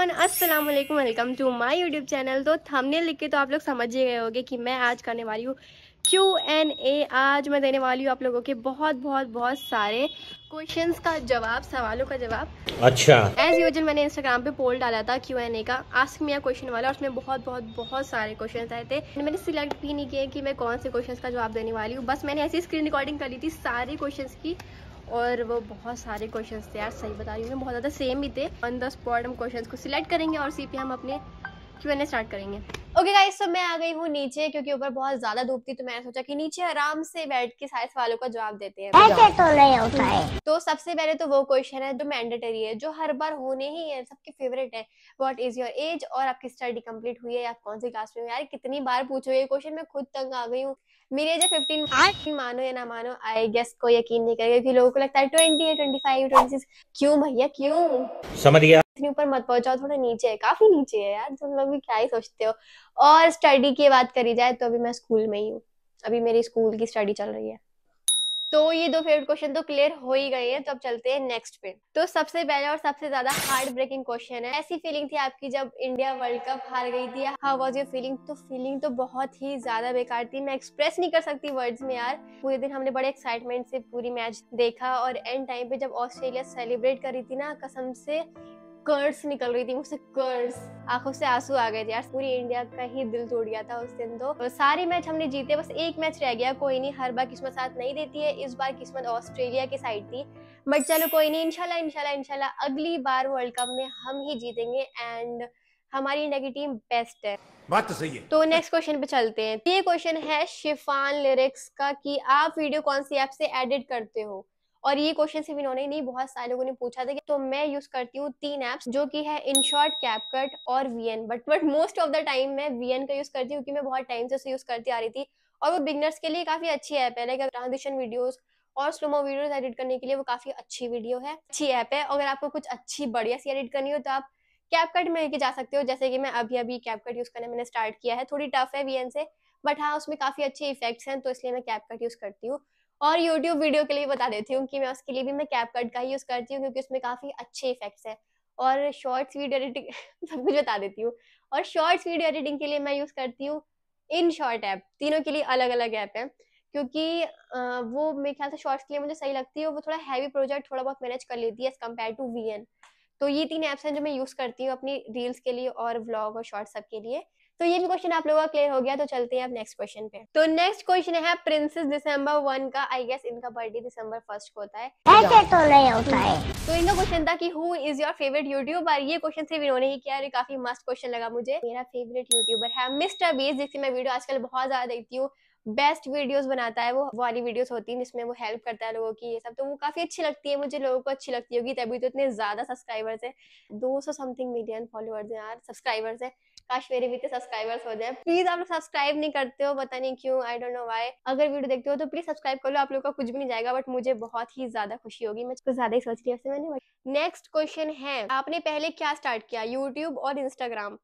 Everyone अस्सलाम वालेकुम welcome to my YouTube channel तो थंबनेल लिख के तो आप लोग समझ ही गए होंगे कि मैं आज करने वाली हूँ क्यू एन ए आज मैं देने वाली हूँ आप लोगों के बहुत बहुत बहुत सारे क्वेश्चंस का जवाब सवालों का जवाब अच्छा एज यूजल मैंने इंस्टाग्राम पे पोल डाला था क्यू एन ए का आस्क मिया क्वेश्चन वाला और उसमें बहुत बहुत बहुत सारे क्वेश्चन आए थे मैंने सिलेक्ट भी नहीं किया कि मैं कौन से क्वेश्चन का जवाब देने वाली हूँ बस मैंने ऐसी स्क्रीन रिकॉर्डिंग कर ली थी सारे क्वेश्चन की और वो बहुत सारे क्वेश्चंस थे यार सही बता रही हूँ बहुत ज़्यादा सेम ही थे ऑन द स्पॉट हम क्वेश्चंस को सिलेक्ट करेंगे और सी हम अपने क्यों एन स्टार्ट करेंगे ओके गाइस तो मैं आ गई हूँ नीचे क्योंकि ऊपर बहुत ज्यादा धूप थी तो मैंने सोचा कि नीचे आराम से बैठ के सारे सवालों का जवाब देते हैं तो नहीं होता है तो सबसे पहले तो वो क्वेश्चन है जो मैंडेटरी है जो हर बार होने ही है सबके फेवरेट है व्हाट इज योर एज और आपकी स्टडी कम्प्लीट हुई है या कौन सी क्लास में यार कितनी बार पूछो ये क्वेश्चन मैं खुद तंग आ गई हूँ मेरी एज है फिफ्टीन मानो या ना मानो आई गेस को यकीन नहीं करेगा क्योंकि लोगों को लगता है twenty twenty five twenty six क्यों भैया क्यों समझ गया इतने ऊपर मत पहुंचाओ थोड़ा नीचे है काफी नीचे है यार तुम लोग भी क्या ही सोचते हो और स्टडी की बात करी जाए तो अभी मैं स्कूल में ही हूँ अभी मेरी स्कूल की स्टडी चल रही है तो ये दो फेवरेट क्वेश्चन तो क्लियर हो ही गए हैं तो अब चलते हैं नेक्स्ट पे तो सबसे पहला और सबसे ज्यादा हार्ड ब्रेकिंग क्वेश्चन है ऐसी फीलिंग थी आपकी जब इंडिया वर्ल्ड कप हार गई थी हाउ वाज योर फीलिंग तो फीलिंग तो बहुत ही ज्यादा बेकार थी मैं एक्सप्रेस नहीं कर सकती वर्ड्स में यार पूरे दिन हमने बड़े एक्साइटमेंट से पूरी मैच देखा और एंड टाइम पे जब ऑस्ट्रेलिया सेलिब्रेट करी थी ना कसम से कर्स निकल रही थी मुझसे कर्स आंखों से आंसू आ गए थे यार पूरी इंडिया का ही दिल तोड़ गया था उस दिन तो सारे मैच हमने जीते बस एक मैच रह गया कोई नहीं हर बार किस्मत साथ नहीं देती है इस बार किस्मत ऑस्ट्रेलिया की साइड थी बट चलो कोई नहीं इनशाला इनशाला इनशाला अगली बार वर्ल्ड कप में हम ही जीतेंगे एंड हमारी इंडिया की टीम बेस्ट है बात तो सही है तो नेक्स्ट क्वेश्चन पे चलते हैं ये क्वेश्चन है शिफान लिरिक्स का कि आप वीडियो कौन सी ऐप से एडिट करते हो और ये क्वेश्चन सिर्फ इन्होंने नहीं बहुत सारे लोगों ने पूछा था कि तो मैं यूज करती हूँ तीन एप्स जो की है इन शॉर्ट कैपकट और V N but but most of the time मैं वी एन का यूज करती हूँ क्योंकि मैं बहुत टाइम से उसे यूज करती आ रही थी और वो बिगनर्स के लिए काफी अच्छी ऐप है लाइक ट्रांजिशन वीडियोज और स्लोमो वीडियोज एडिट करने के लिए वो काफी अच्छी वीडियो है अच्छी ऐप है अगर आपको कुछ अच्छी बढ़िया सी एडिट करनी हो तो आप कैपकट में लेके जा सकते हो जैसे कि मैं अभी अभी कैपकट यूज करने मैंने स्टार्ट किया है थोड़ी टफ है एन से बट हाँ उसमें काफी अच्छे इफेक्ट्स हैं तो इसलिए मैं कैपकट यूज करती हूँ और यूट्यूब वीडियो के लिए बता देती हूँ कि मैं उसके लिए भी मैं कैप कट का ही यूज़ करती हूँ क्योंकि उसमें काफ़ी अच्छे इफेक्ट्स हैं और शॉर्ट्स वीडियो एडिटिंग सब कुछ बता देती हूँ और शॉर्ट्स वीडियो एडिटिंग के लिए मैं यूज़ करती हूँ इन शॉर्ट ऐप तीनों के लिए अलग अलग ऐप है क्योंकि वो मेरे ख्याल से शॉर्ट्स के लिए मुझे सही लगती है वो थोड़ा हैवी प्रोजेक्ट थोड़ा बहुत मैनेज कर लेती है एज कम्पेयर टू वी तो ये तीन ऐप्स हैं जो मैं यूज़ करती हूँ अपनी रील्स के लिए और व्लॉग और शॉर्ट्स सब के लिए तो ये भी क्वेश्चन आप लोगों का क्लियर हो गया तो चलते हैं अब नेक्स्ट क्वेश्चन पे तो नेक्स्ट क्वेश्चन है प्रिंसेस दिसंबर वन का आई गेस इनका बर्थडे दिसंबर फर्स्ट को होता है ऐसे तो नहीं होता है तो इनका क्वेश्चन था कि who is your favourite YouTuber ये क्वेश्चन सिर्फ इन्होंने ही किया और काफी मस्त क्वेश्चन लगा मुझे मेरा फेवरेट यूट्यूबर है मिस्टर बीस जिससे मैं वीडियो आजकल बहुत ज्यादा देखती हूँ बेस्ट वीडियोस बनाता है वो वाली वीडियोस होती है जिसमें वो हेल्प करता है लोगों की ये सब तो वो काफी अच्छी लगती है मुझे लोगों को अच्छी लगती होगी तभी तो इतने ज्यादा सब्सक्राइबर्स है दो सौ समथिंग मिलियन फॉलोअर्स हैं यार सब्सक्राइबर्स है काश मेरे भी सब्सक्राइबर्स हो जाए प्लीज आप लोग सब्सक्राइब नहीं करते हो पता नहीं क्यों आई डोंट नो वाई अगर वीडियो देखते हो तो प्लीज सब्सक्राइब कर लो आप लोग का कुछ भी नहीं जाएगा बट मुझे बहुत ही ज्यादा खुशी होगी मैं कुछ ज्यादा ही सोच रही हूँ नेक्स्ट क्वेश्चन है आपने पहले क्या स्टार्ट किया यूट्यूब और इंस्टाग्राम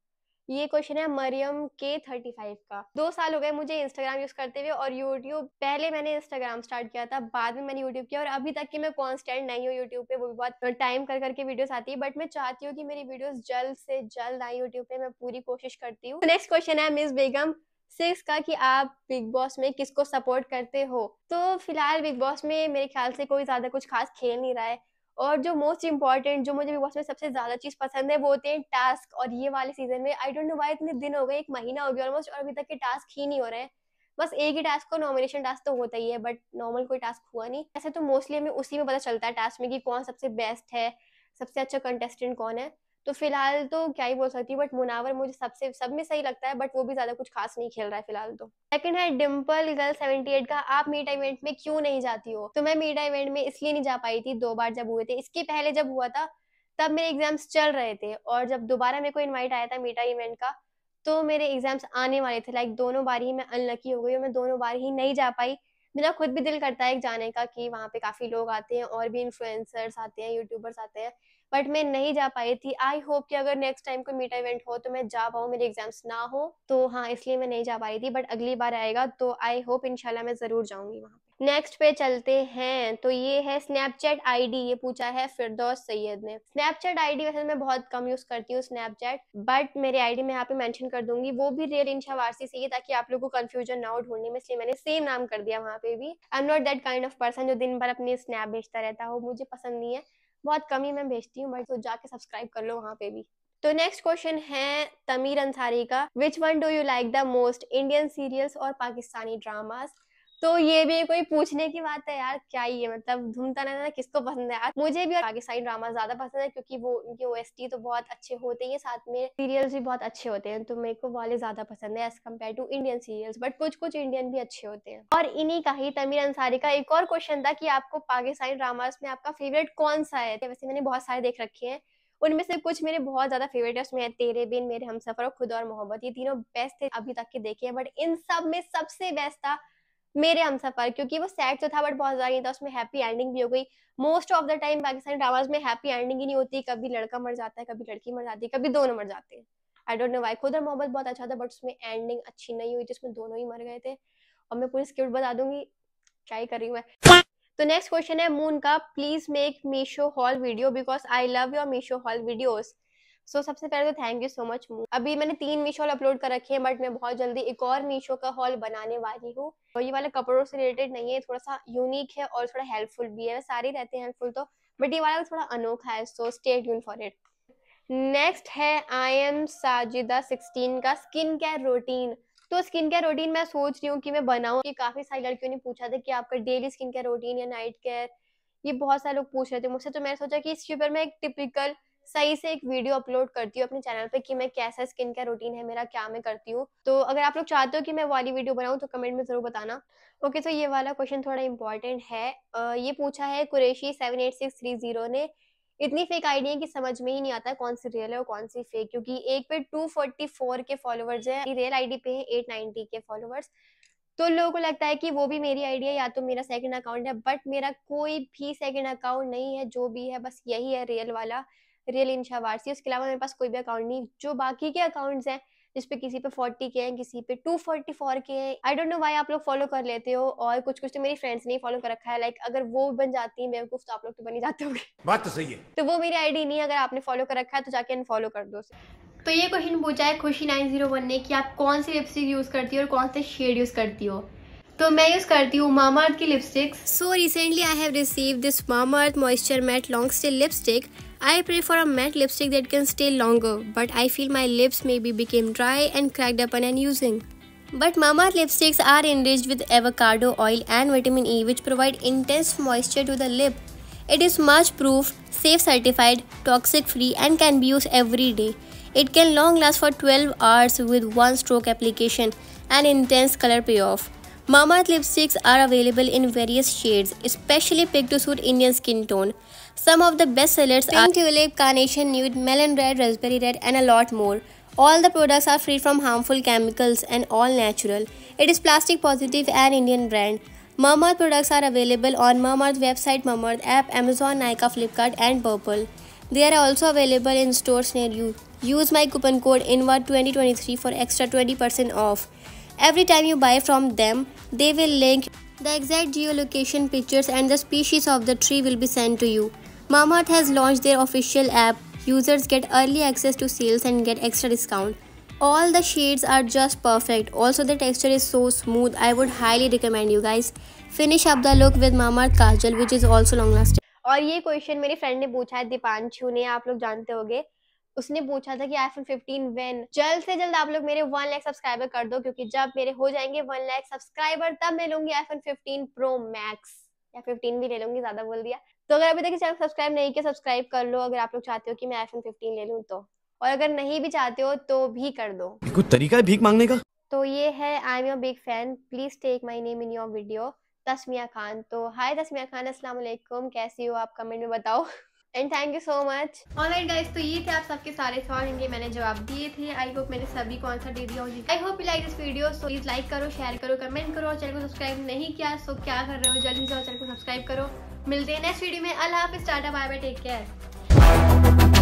ये क्वेश्चन है मरियम के थर्टी फाइव का दो साल हो गए मुझे इंस्टाग्राम यूज करते हुए और यूट्यूब पहले मैंने इंस्टाग्राम स्टार्ट किया था बाद में मैंने यूट्यूब किया और अभी तक की मैं कॉन्स्टेंट नहीं हूँ यूट्यूब पे वो भी बहुत टाइम कर करके वीडियोस आती है बट मैं चाहती हूँ कि मेरी वीडियोस जल्द से जल्द आई यूट्यूब पे मैं पूरी कोशिश करती हूँ नेक्स्ट क्वेश्चन है मिस बेगम सिक्स का कि आप बिग बॉस में किसको सपोर्ट करते हो तो फिलहाल बिग बॉस में मेरे ख्याल से कोई ज्यादा कुछ खास खेल नहीं रहा है और जो मोस्ट इंपॉर्टेंट जो मुझे बिग बॉस में सबसे ज्यादा चीज पसंद है वो होते हैं टास्क और ये वाले सीजन में आई डोंट नो वाई इतने दिन हो गए एक महीना हो गया ऑलमोस्ट और अभी तक के टास्क ही नहीं हो रहे हैं बस एक ही टास्क को नॉमिनेशन टास्क तो होता ही है बट नॉर्मल कोई टास्क हुआ नहीं ऐसे तो मोस्टली हमें उसी में पता चलता है टास्क में कि कौन सबसे बेस्ट है सबसे अच्छा कंटेस्टेंट कौन है तो फिलहाल तो क्या ही बोल सकती हूँ बट मुनावर मुझे सबसे सब में सही लगता है बट वो भी ज्यादा कुछ खास नहीं खेल रहा है फिलहाल तो सेकंड है डिम्पल गर्ल सेवेंटी एट का आप मीटा इवेंट में क्यों नहीं जाती हो तो मैं मीटा इवेंट में इसलिए नहीं जा पाई थी दो बार जब हुए थे इसके पहले जब हुआ था तब मेरे एग्जाम्स चल रहे थे और जब दोबारा मेरे को इन्वाइट आया था मीटा इवेंट का तो मेरे एग्जाम्स आने वाले थे लाइक दोनों बार ही मैं अनलकी हो गई और मैं दोनों बार ही नहीं जा पाई मेरा खुद भी दिल करता है जाने का कि वहाँ पे काफी लोग आते हैं और भी इन्फ्लुएंसर्स आते हैं यूट्यूबर्स आते हैं बट मैं नहीं जा पाई थी आई होप कि अगर नेक्स्ट टाइम कोई मीटा इवेंट हो तो मैं जा पाऊँ मेरे एग्जाम्स ना हो तो हाँ इसलिए मैं नहीं जा पाई थी बट अगली बार आएगा तो आई होप इनशाला मैं ज़रूर जाऊंगी वहाँ नेक्स्ट पे चलते हैं तो ये है स्नैपचैट आईडी ये पूछा है फिरदौस सैयद ने स्नैपचैट आईडी वैसे मैं बहुत कम यूज करती हूँ स्नैपचैट बट मेरी आईडी मैं यहाँ पे मेंशन कर दूंगी वो भी रियल इंशा वारसी से ही ताकि आप लोगों को कंफ्यूजन ना हो ढूंढने में इसलिए मैंने सेम नाम कर दिया वहाँ पे भी I am not that kind of person जो दिन भर अपनी स्नैप भेजता रहता हो मुझे पसंद नहीं है बहुत कम ही मैं भेजती हूँ बट तो जाके सब्सक्राइब कर लो वहाँ पे भी तो नेक्स्ट क्वेश्चन है तमीर अंसारी का which one do you like the most Indian serials और पाकिस्तानी ड्रामास तो ये भी कोई पूछने की बात है यार क्या ही है मतलब धूमता रहना किसको पसंद है यार मुझे भी पाकिस्तानी ड्रामा ज्यादा पसंद है क्योंकि वो उनके ओ तो बहुत अच्छे होते हैं साथ में सीरियल्स भी बहुत अच्छे होते हैं तो मेरे को वाले ज्यादा पसंद है as compared to Indian serials but कुछ कुछ इंडियन भी अच्छे होते हैं और इन्हीं का ही तमीर अंसारी का एक और क्वेश्चन था कि आपको पाकिस्तानी ड्रामा में आपका फेवरेट कौन सा है वैसे मैंने बहुत सारे देख रखे हैं उनमें से कुछ मेरे बहुत ज्यादा फेवरेट है उसमें तेरे बिन मेरे हम सफर और खुद और मोहब्बत ये तीनों बेस्ट थे अभी तक के देखे हैं बट इन सब में सबसे बेस्ट था मेरे हम सफर क्योंकि वो सैड तो था बट बहुत ज्यादा नहीं था उसमें हैप्पी एंडिंग भी हो गई मोस्ट ऑफ द टाइम पाकिस्तानी ड्रामाज में हैप्पी एंडिंग ही नहीं होती कभी लड़का मर जाता है कभी लड़की मर जाती है कभी दोनों मर जाते हैं आई डोंट नो वाई खुद मोहब्बत बहुत अच्छा था बट उसमें एंडिंग अच्छी नहीं हुई थी उसमें दोनों ही मर गए थे और मैं पूरी स्क्रिप्ट बता दूंगी ट्राई कर रही हूँ मैं तो नेक्स्ट क्वेश्चन है मून का please make Meesho haul video because I love your Meesho haul videos so so, सबसे पहले तो थैंक यू सो मच अभी मैंने तीन मीशो हॉल अपलोड कर रखे हैं बट मैं बहुत जल्दी एक और मीशो का हॉल बनाने वाली हूँ और ये वाला कपड़ों से रिलेटेड नहीं है थोड़ा सा यूनिक है और थोड़ा हेल्पफुल भी है सारे रहते हैं हेल्पफुल तो बट ये वाला थोड़ा अनोखा है so stay tune for it next है आई एम साजिदा सिक्सटीन का स्किन केयर रूटीन तो स्किन केयर रूटीन मैं सोच रही हूँ कि मैं बनाऊँ कि काफी सारी लड़कियों ने पूछा था कि आपका डेली स्किन केयर रूटीन या नाइट केयर ये बहुत सारे लोग पूछ रहे थे मुझसे तो मैंने सोचा कि इसके ऊपर मैं एक टिपिकल सही से एक वीडियो अपलोड करती हूँ अपने चैनल पे कि मैं कैसा स्किन केयर रूटीन है मेरा क्या मैं करती हूँ तो अगर आप लोग चाहते हो कि मैं वाली वीडियो बनाऊँ तो कमेंट में ज़रूर बताना ओके तो ये वाला क्वेश्चन थोड़ा इंपॉर्टेंट है ये पूछा है Qureshi seven eight six three zero ने इतनी फेक आईडी है कि समझ में ही नहीं आता कौन सी रियल है और कौन सी फेक क्योंकि एक पे टू फोर्टी फोर के फॉलोवर्स है रियल आईडी पे है एट नाइनटी के फॉलोअर्स तो लोगों को लगता है कि वो भी मेरी आईडी है या तो मेरा सेकंड अकाउंट है बट मेरा कोई भी सेकंड अकाउंट नहीं है जो भी है बस यही है रियल वाला रियल इन इनशा सी उसके अलावा मेरे पास कोई भी अकाउंट नहीं जो बाकी के अकाउंट्स हैं जिस पे किसी पे फोर्टी के हैं किसी पे टू फोर्टी फोर के हैं आई डोंट नो वाई आप लोग फॉलो कर लेते हो और कुछ कुछ तो मेरी फ्रेंड्स ने फॉलो कर रखा है लाइक अगर वो बन जाती है बेवकूफ तो आप लोग तो बनी जाते हो बात तो सही है तो वो मेरी आईडी नहीं अगर आपने फॉलो कर रखा है तो जाके अनफॉलो कर दो तो ये क्वेश्चन पूछा है खुशी नाइन जीरो वन ने कि आप कौन सी लिपस्टिक यूज करती हो और कौन से शेड यूज करती हो तो मैं यूज़ करती हूँ मामा अर्थ की lipstick so recently I have receive this Mamaearth moisture matte long still lipstick I prefer a matte lipstick that can stay longer, but I feel my lips maybe became dry and cracked upon and using. But Mama lipsticks are enriched with avocado oil and vitamin E which provide intense moisture to the lip. It is much proof, safe certified, toxic free and can be used every day. It can long last for 12 hours with one stroke application and intense color payoff. Mamaearth lipsticks are available in various shades, especially picked to suit Indian skin tone. Some of the best sellers Pink are Tulip, Carnation Nude, Melon Red, Raspberry Red and a lot more. All the products are free from harmful chemicals and all natural. It is plastic positive and Indian brand. Mamaearth products are available on Mamaearth website, Mamaearth app, Amazon, Nykaa, Flipkart and Purple. They are also available in stores near you. Use my coupon code INVA2023 for extra 20% off. Every time you buy from them, they will link the exact geolocation pictures and the species of the tree will be sent to you. Mamaearth has launched their official app. Users get early access to sales and get extra discount. All the shades are just perfect. Also the texture is so smooth. I would highly recommend you guys. Finish up the look with Mamaearth Kajal which is also long lasting. और ये question मेरी friend ने पूछा है दीपांशु ने आप लोग जानते होंगे उसने पूछा था कि आई फोन फिफ्टीन वेन जल्द से जल्द आप लोग मेरे वन लाख सब्सक्राइबर कर दो क्योंकि जब मेरे हो जाएंगे वन लाख सब्सक्राइबर तब मैं लूंगी iPhone fifteen pro max या फिफ्टीन भी ले लूंगी ज्यादा बोल दिया तो अगर अभी तक चैनल सब्सक्राइब नहीं किया सब्सक्राइब कर लो अगर आप लोग चाहते हो कि मैं आई फोन फिफ्टीन ले लूँ तो और अगर नहीं भी चाहते हो तो भी कर दो कुछ तरीका है भीख मांगने का तो ये है I am your big fan please take my name in your video Tasmia Khan तो हाय तस्मिया खान अस्सलाम वालेकुम कैसी हो आप कमेंट में बताओ and thank you so much online guys तो ये थे आप सबके सारे सवाल इनके मैंने जवाब दिए थे आई होप मैंने सभी को आंसर दे दिया होगी I hope you like this video so please like करो शेयर करो कमेंट करो और चैनल को सब्सक्राइब नहीं किया सो so क्या कर रहे हो जल्दी से और चैनल को सब्सक्राइब करो मिलते हैं नेक्स्ट वीडियो में अल्लाह हाफिज tata bye bye take care